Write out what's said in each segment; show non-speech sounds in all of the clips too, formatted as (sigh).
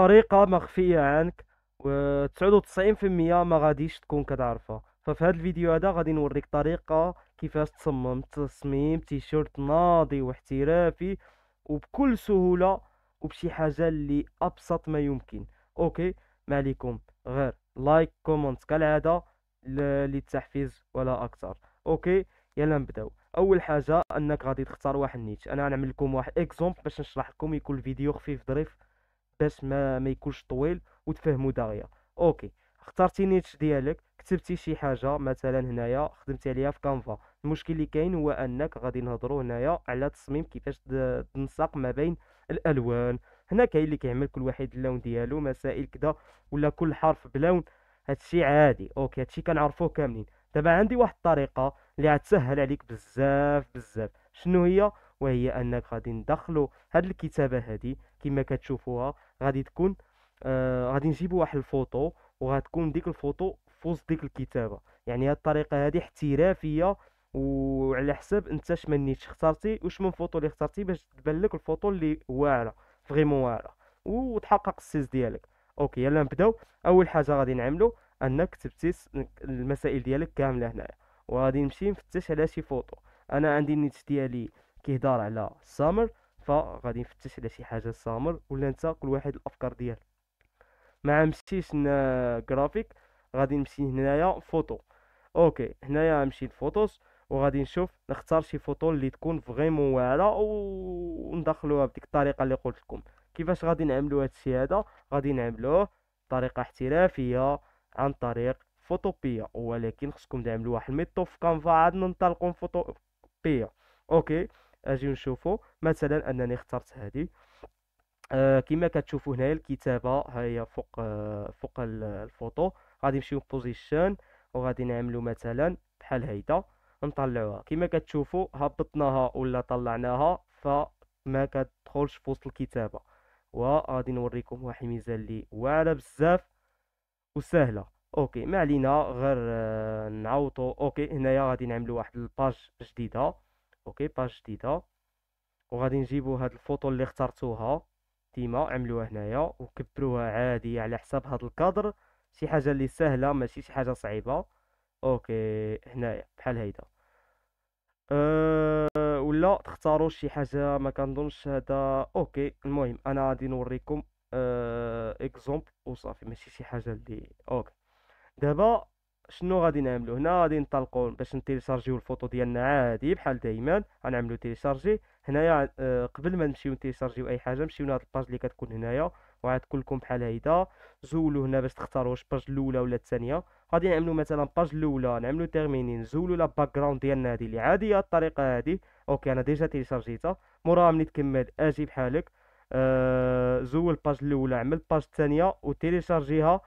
بطريقه مخفيه عنك و 99% ما غاديش تكون كتعرفها ففي هذا الفيديو هذا غادي نوريك طريقه كيفاش تصمم تصميم تيشيرت ناضي واحترافي وبكل سهوله وبشي حاجه اللي ابسط ما يمكن اوكي ما عليكم غير لايك كومنت كالعاده للتحفيز ولا اكثر اوكي يلا نبداو اول حاجه انك غادي تختار واحد النيت انا غنعمل لكم واحد اكزومبل باش نشرح لكم يكون الفيديو خفيف ظريف باش ما, ما يكونش طويل وتفهموا داغيا اوكي اخترتي نيتش ديالك كتبتي شي حاجه مثلا هنايا خدمتي عليها في كانفا المشكل اللي كاين هو انك غادي نهضروا هنايا على تصميم كيفاش تنسق ما بين الالوان هنا كاين اللي كيعمل كل واحد اللون ديالو مسائل كدا ولا كل حرف بلون هادشي عادي اوكي هادشي كنعرفوه كاملين دابا عندي واحد الطريقه اللي غتسهل عليك بزاف بزاف شنو هي وهي انك غادي ندخلوا هاد الكتابه هادي كما كتشوفوها غادي تكون آه غادي نجيبوا واحد الفوتو وغتكون ديك الفوتو في وسط ديك الكتابه يعني هاد الطريقه هادي احترافيه وعلى حساب انت شمن نيتش اختارتي واش من فوتو اللي اختارتي باش تبان لك الفوتو اللي واعره فريمون واعره وتحقق السيز ديالك اوكي يلا نبداو اول حاجه غادي نعملو انك كتبتي المسائل ديالك كامله هنايا وغادي نمشي نفتش على شي فوتو انا عندي النت ديالي كيهضر على السامر فغادي نفتش على شي حاجه سامر ولا انت كل واحد الافكار ديالك ما مشيش جرافيك غادي نمشي هنايا فوتو اوكي هنايا نمشي لفوتوز وغادي نشوف نختار شي فوتو اللي تكون فريمون واعره وندخلوها بديك الطريقه اللي قلت لكم كيفاش غادي نعملو هادشي هذا غادي نعملوه بطريقه احترافيه عن طريق فوتوبيا ولكن خصكم تعملوا واحد الميتو في كانفا عاد ننطلقوا فوتوبيا اوكي اجي نشوفو مثلا انني اخترت هذه آه كما كتشوفوا هنايا الكتابه ها هي فوق آه فوق الفوتو غادي نمشيو بوزيشن وغادي نعملو مثلا بحال هيدا نطلعوها كما كتشوفوا هبطناها ولا طلعناها فما كتدخلش في وسط الكتابه وغادي نوريكم واحد الميزه اللي واعره بزاف وسهله اوكي ما علينا غير آه نعوضو اوكي هنايا غادي نعملو واحد الباج جديده اوكي باج جديده وغادي نجيبو هاد الفوطو اللي اخترتوها ديما عملوها هنايا وكبروها عادي على حساب هاد الكادر شي حاجه اللي سهله ماشي شي حاجه صعيبه اوكي هنايا بحال هيدا أه ولا تختاروا شي حاجه ما كنظنش هذا اوكي المهم انا غادي نوريكم أه اكزومبل وصافي ماشي شي حاجه اللي اوكي دابا شنو غادي نعملو هنا غادي نطلقو باش نتيليشارجيو الفوطو ديالنا عادي بحال دايما غنعملو تيليشارجي هنايا آه، قبل ما نمشيو نتيليشارجيو اي حاجه نمشيو لهاد الباج اللي كتكون هنايا وعاد كلكم بحال هيدا زولو هنا باش تختاروا واش باج الاولى ولا الثانيه غادي نعملو مثلا باج الاولى نعملو تيرميني نزولو لا باك جراوند ديالنا هادي اللي عاديه الطريقه هادي اوكي انا ديجا تيليشارجيتها موراها ملي تكمل اجي بحالك آه زول الباج الاولى عمل الباج الثانيه وتيليشارجيها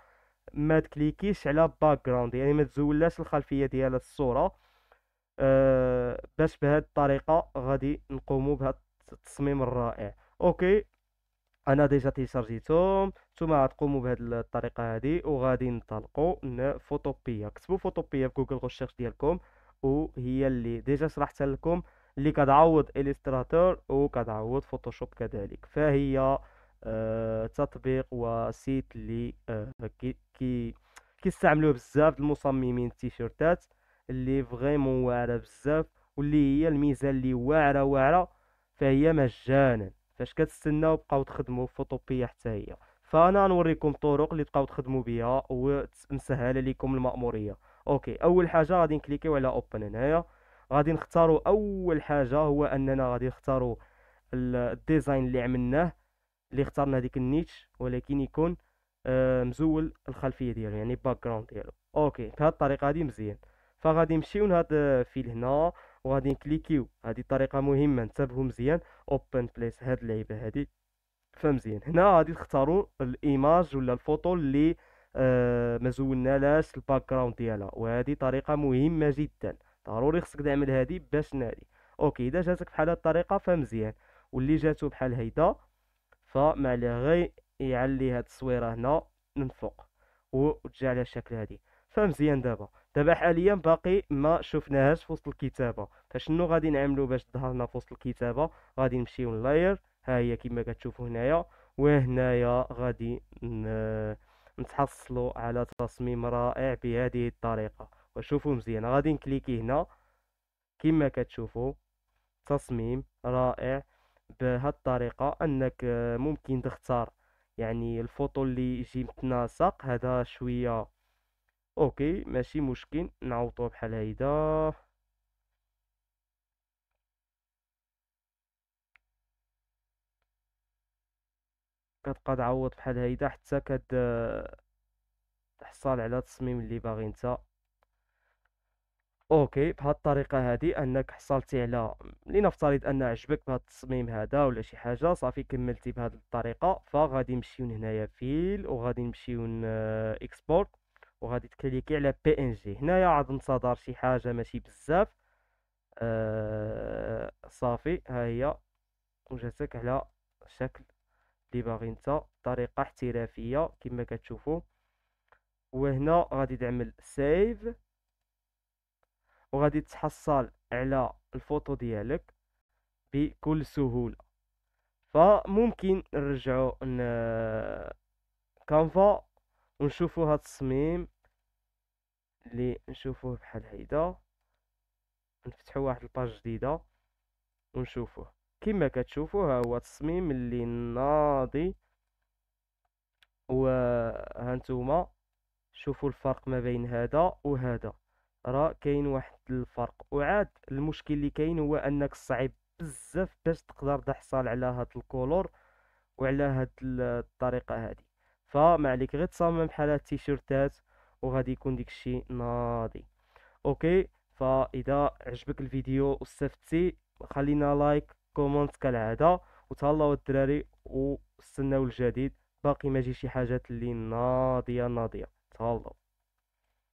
ما تكليكيش على باك جراوند يعني ما تزولاش الخلفيه ديال الصوره أه باش بهذه الطريقه غادي نقوموا بهذا التصميم الرائع اوكي انا ديجا تيشارجيتهم نتوما غتقوموا بهذه الطريقه هذه وغادي ننطلقوا لفوتوبيا كتبوا فوتوبيا في جوجل غوشيرش ديالكم وهي اللي ديجا شرحتها لكم اللي كتعوض الستراتور وكتعوض فوتوشوب كذلك فهي آه، تطبيق وسيت اللي آه، كي كيستعملوه بزاف المصممين التيشيرتات اللي فريمون واعره بزاف واللي هي الميزه اللي واعره واعره فهي مجانا فاش كتستناو بقاو تخدموا فوتوبيا حتى هي فانا نوريكم الطرق اللي تبقاو تخدموا بها ومسهله لكم الماموريه اوكي اول حاجه غادي نكليكيو على اوبن هنايا غادي نختاروا اول حاجه هو اننا غادي نختاروا الديزاين اللي عملناه اللي اختارنا ديك النيتش ولكن يكون آه مزول الخلفيه ديالو يعني باك جراوند ديالو اوكي بهذه الطريقه هذه مزيان فغادي نمشيو لهاد الفيل آه، هنا وغادي نكليكيو هذه طريقه مهمه انتبهوا مزيان اوبن بليس هاد اللعيبه هادي فمزيان هنا غادي تختاروا الايماج ولا الفوتو اللي آه ما زولنالاش الباك جراوند ديالها وهذه طريقه مهمه جدا ضروري خصك تعمل هذه باش نادي اوكي اذا جاتك بحال هاد الطريقه فمزيان واللي جاتو بحال هيدا فما لي غي يعلي هاد التصويره هنا من فوق وتجي على الشكل هادي فمزيان دابا دابا حاليا باقي ما شفناهاش في وسط الكتابه فشنو غادي نعملو باش تظهرنا في وسط الكتابه غادي نمشيو للاير ها هي كما كتشوفوا هنايا وهنايا غادي (hesitation) نتحصلوا على تصميم رائع بهذه الطريقه وشوفوا مزيان غادي نكليكي هنا كما كتشوفوا تصميم رائع الطريقة انك آه، ممكن تختار يعني الفوطو اللي يجي متناسق هذا شوية اوكي ماشي مشكل نعوضه بحال هيدا كتبقى تعوض بحال هيدا حتى كتحصل آه، تحصل على التصميم اللي باغي نتا اوكي بهاد الطريقه هادي انك حصلتي على لنفترض ان عجبك بهاد التصميم هذا ولا شي حاجه صافي كملتي بهاد الطريقه فغادي نمشيو هنايا فيل وغادي نمشيو اكسبورت آه، وغادي تكليكي على بي ان جي هنايا عاد انتظر شي حاجه ماشي بزاف آه صافي ها هي وجاتك على الشكل اللي باغي انت طريقه احترافيه كما كتشوفوا وهنا غادي تعمل سيف وغادي تحصل على الفوتو ديالك بكل سهوله فممكن نرجعو كانفا (hesitation) ونشوفو هاد التصميم اللي نشوفوه بحال هيدا نفتحو واحد الباج جديده ونشوفوه كما كتشوفوا ها هو التصميم اللي ناضي وهانتوما شوفوا الفرق ما بين هذا وهذا راه كاين واحد الفرق وعاد المشكل اللي كاين هو انك صعيب بزاف باش تقدر تحصل على هاد الكولور وعلى هاد الطريقه هادي فما عليك غير تصمم بحال هاد التيشيرتات وغادي يكون ديكشي ناضي اوكي فاذا عجبك الفيديو واستفدتي خلينا لايك كومنت كالعاده وتهلاو الدراري واستناو الجديد باقي ما جي شي حاجات اللي ناضيه ناضيه تهلاو